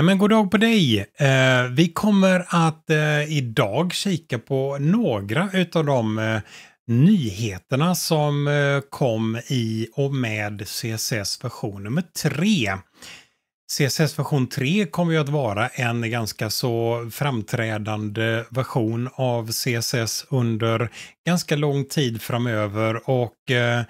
Nej men god dag på dig! Eh, vi kommer att eh, idag kika på några utav de eh, nyheterna som eh, kom i och med CSS version nummer 3. CSS version 3 kommer ju att vara en ganska så framträdande version av CSS under ganska lång tid framöver och eh,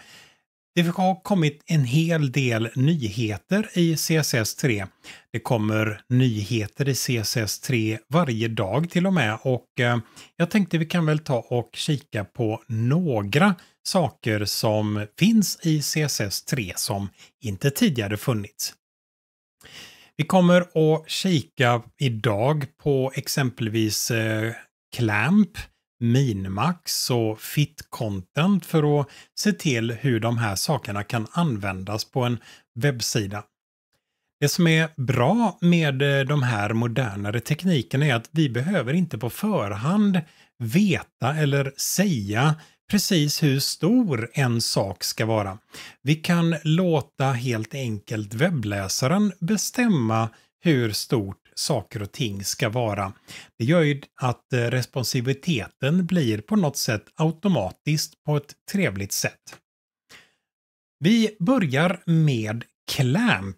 det har kommit en hel del nyheter i CSS 3. Det kommer nyheter i CSS 3 varje dag till och med och eh, jag tänkte vi kan väl ta och kika på några saker som finns i CSS 3 som inte tidigare funnits. Vi kommer att kika idag på exempelvis eh, Clamp, Minimax och Fit-content för att se till hur de här sakerna kan användas på en webbsida. Det som är bra med eh, de här modernare teknikerna är att vi behöver inte på förhand veta eller säga precis hur stor en sak ska vara. Vi kan låta helt enkelt webbläsaren bestämma hur stort saker och ting ska vara. Det gör ju att eh, responsiviteten blir på något sätt automatiskt på ett trevligt sätt. Vi börjar med Clamp.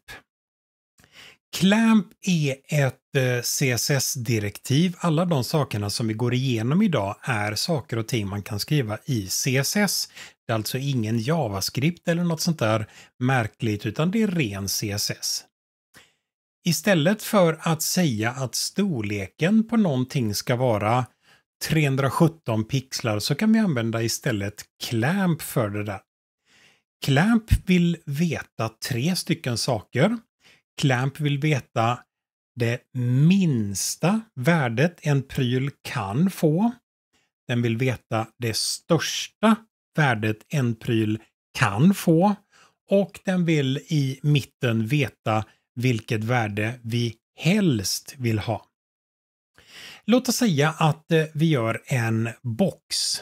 Clamp är ett eh, CSS-direktiv. Alla de sakerna som vi går igenom idag är saker och ting man kan skriva i CSS. Det är alltså ingen JavaScript eller något sånt där märkligt, utan det är ren CSS. Istället för att säga att storleken på någonting ska vara 317 pixlar så kan vi använda istället Clamp för det där. Clamp vill veta tre stycken saker. Clamp vill veta det minsta värdet en pryl kan få. Den vill veta det största värdet en pryl kan få. Och den vill i mitten veta vilket värde vi helst vill ha. Låt oss säga att eh, vi gör en box.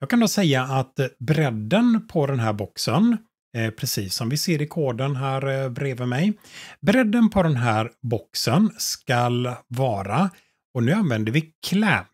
Jag kan då säga att eh, bredden på den här boxen, eh, precis som vi ser i koden här bredvid mig, bredden på den här boxen ska vara, och nu använder vi clamp.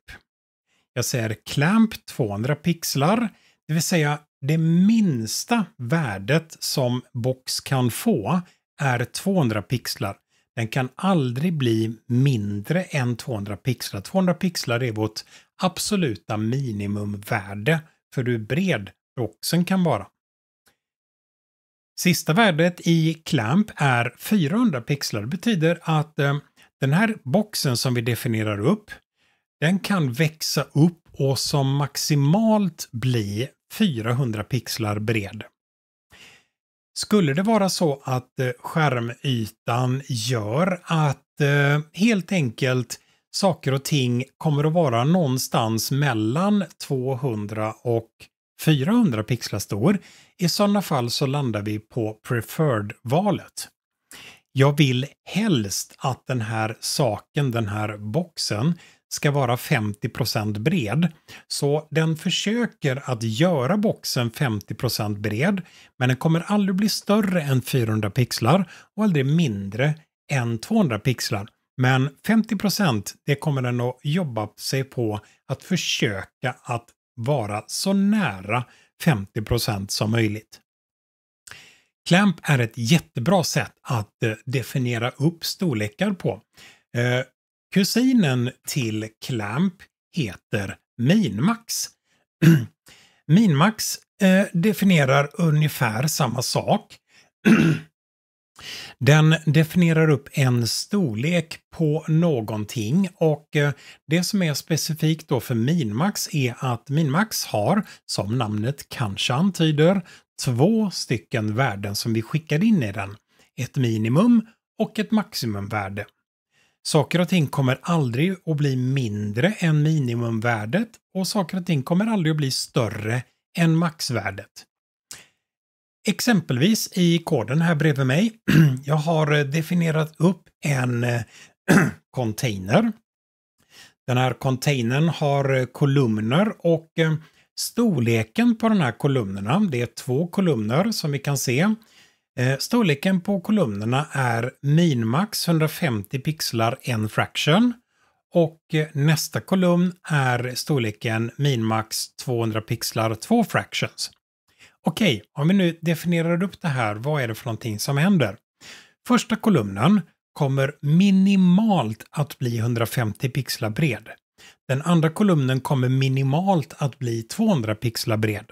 Jag säger clamp 200 pixlar, det vill säga det minsta värdet som box kan få är 200 pixlar. Den kan aldrig bli mindre än 200 pixlar. 200 pixlar är vårt absoluta minimumvärde för hur bred boxen kan vara. Sista värdet i Clamp är 400 pixlar. Det betyder att eh, den här boxen som vi definierar upp, den kan växa upp och som maximalt bli 400 pixlar bred. Skulle det vara så att eh, skärmytan gör att eh, helt enkelt saker och ting kommer att vara någonstans mellan 200 och 400 pixlar stor. I sådana fall så landar vi på preferred-valet. Jag vill helst att den här saken, den här boxen, ska vara 50 bred. Så den försöker att göra boxen 50 bred, men den kommer aldrig bli större än 400 pixlar och aldrig mindre än 200 pixlar. Men 50 det kommer den att jobba sig på att försöka att vara så nära 50 som möjligt. Clamp är ett jättebra sätt att eh, definiera upp storlekar på. Eh, Kusinen till Clamp heter Minmax. Minmax eh, definierar ungefär samma sak. Den definierar upp en storlek på någonting och eh, det som är specifikt då för Minmax är att Minmax har, som namnet kanske antyder, två stycken värden som vi skickar in i den. Ett minimum och ett maximumvärde. Saker och ting kommer aldrig att bli mindre än minimumvärdet och saker och ting kommer aldrig att bli större än maxvärdet. Exempelvis i koden här bredvid mig, jag har definierat upp en container. Den här containern har kolumner och eh, storleken på de här kolumnerna, det är två kolumner som vi kan se. Eh, storleken på kolumnerna är minmax 150 pixlar en fraction. Och eh, nästa kolumn är storleken minmax 200 pixlar 2 fractions. Okej, om vi nu definierar upp det här, vad är det för någonting som händer? Första kolumnen kommer minimalt att bli 150 pixlar bred. Den andra kolumnen kommer minimalt att bli 200 pixlar bred.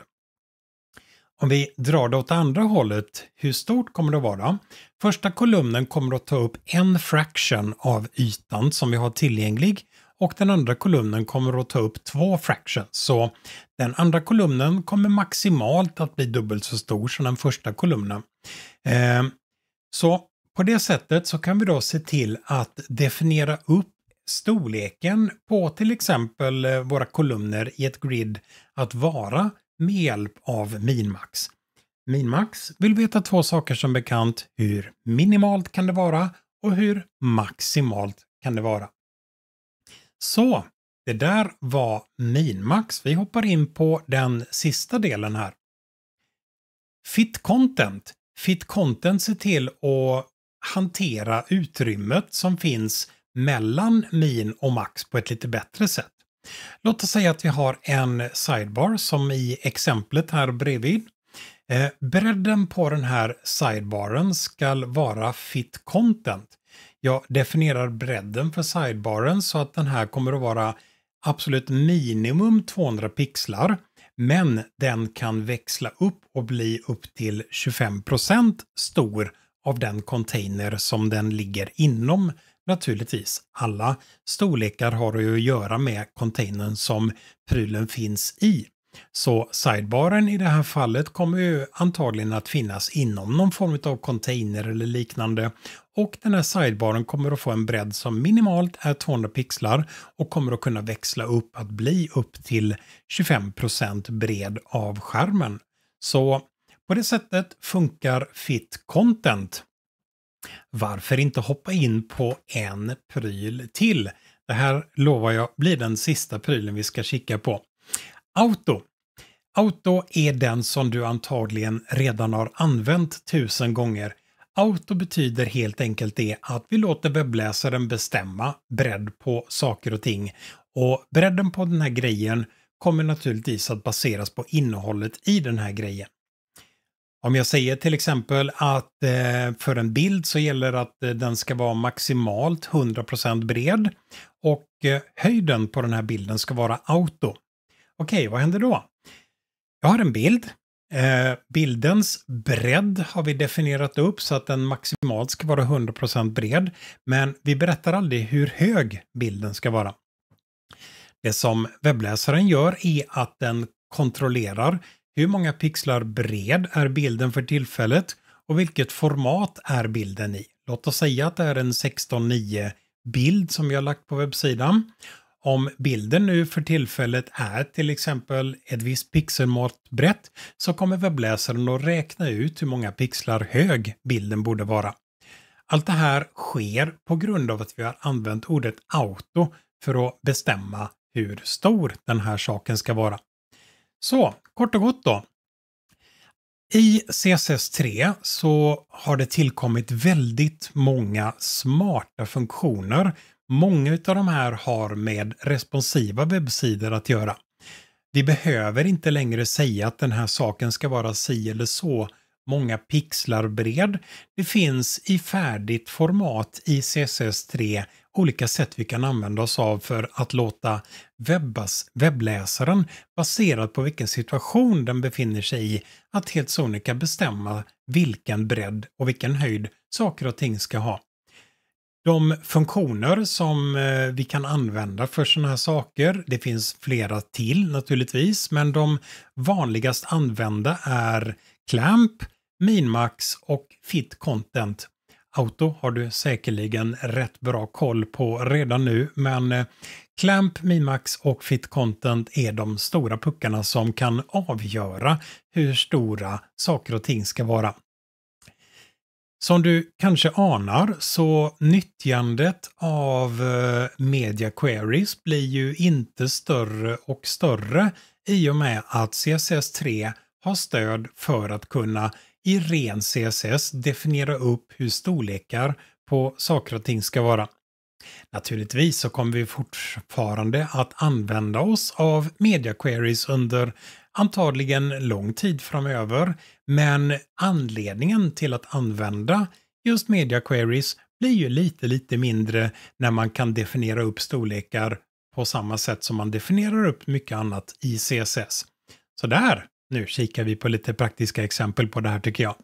Om vi drar det åt andra hållet, hur stort kommer det att vara? Första kolumnen kommer att ta upp en fraction av ytan som vi har tillgänglig och den andra kolumnen kommer att ta upp två fractions. Så den andra kolumnen kommer maximalt att bli dubbelt så stor som den första kolumnen. Eh, så på det sättet så kan vi då se till att definiera upp storleken på till exempel eh, våra kolumner i ett grid att vara med hjälp av Minmax. Minmax vill veta två saker som bekant. Hur minimalt kan det vara och hur maximalt kan det vara? Så, det där var Minmax. Vi hoppar in på den sista delen här. Fit Content. Fit Content ser till att hantera utrymmet som finns mellan min och max på ett lite bättre sätt. Låt oss säga att vi har en sidebar som i exemplet här bredvid. Eh, bredden på den här sidebaren ska vara fit content. Jag definierar bredden för sidebaren så att den här kommer att vara absolut minimum 200 pixlar. Men den kan växla upp och bli upp till 25 stor av den container som den ligger inom naturligtvis. Alla storlekar har att göra med containern som prylen finns i. Så sidebaren i det här fallet kommer ju antagligen att finnas inom någon form av container eller liknande och den här sidebaren kommer att få en bredd som minimalt är 200 pixlar och kommer att kunna växla upp att bli upp till 25 bred av skärmen. Så på det sättet funkar Fit Content. Varför inte hoppa in på en pryl till? Det här lovar jag blir den sista prylen vi ska kika på. Auto. Auto är den som du antagligen redan har använt tusen gånger. Auto betyder helt enkelt det att vi låter webbläsaren bestämma bredd på saker och ting. Och bredden på den här grejen kommer naturligtvis att baseras på innehållet i den här grejen. Om jag säger till exempel att eh, för en bild så gäller att eh, den ska vara maximalt 100% bred och eh, höjden på den här bilden ska vara auto. Okej, okay, vad händer då? Jag har en bild. Bildens bredd har vi definierat upp så att den maximalt ska vara 100% bred, men vi berättar aldrig hur hög bilden ska vara. Det som webbläsaren gör är att den kontrollerar hur många pixlar bred är bilden för tillfället? Och vilket format är bilden i? Låt oss säga att det är en 16.9 bild som vi har lagt på webbsidan. Om bilden nu för tillfället är till exempel ett visst pixelmått brett så kommer webbläsaren att räkna ut hur många pixlar hög bilden borde vara. Allt det här sker på grund av att vi har använt ordet auto för att bestämma hur stor den här saken ska vara. Så, kort och gott då. I CSS3 så har det tillkommit väldigt många smarta funktioner. Många av de här har med responsiva webbsidor att göra. Vi behöver inte längre säga att den här saken ska vara si eller så många pixlar bred. Det finns i färdigt format i CSS3 olika sätt vi kan använda oss av för att låta webbas, webbläsaren baserat på vilken situation den befinner sig i, att helt sonika bestämma vilken bredd och vilken höjd saker och ting ska ha. De funktioner som eh, vi kan använda för sådana här saker, det finns flera till naturligtvis, men de vanligast använda är Clamp, Minmax och Fit Content auto har du säkerligen rätt bra koll på redan nu, men eh, Clamp, Mimax och Fit Content är de stora puckarna som kan avgöra hur stora saker och ting ska vara. Som du kanske anar så nyttjandet av eh, media queries blir ju inte större och större i och med att CSS3 har stöd för att kunna i ren CSS definiera upp hur storlekar på saker och ting ska vara. Naturligtvis så kommer vi fortfarande att använda oss av media queries under antagligen lång tid framöver, men anledningen till att använda just media queries blir ju lite, lite mindre när man kan definiera upp storlekar på samma sätt som man definierar upp mycket annat i CSS. Så där nu kikar vi på lite praktiska exempel på det här tycker jag.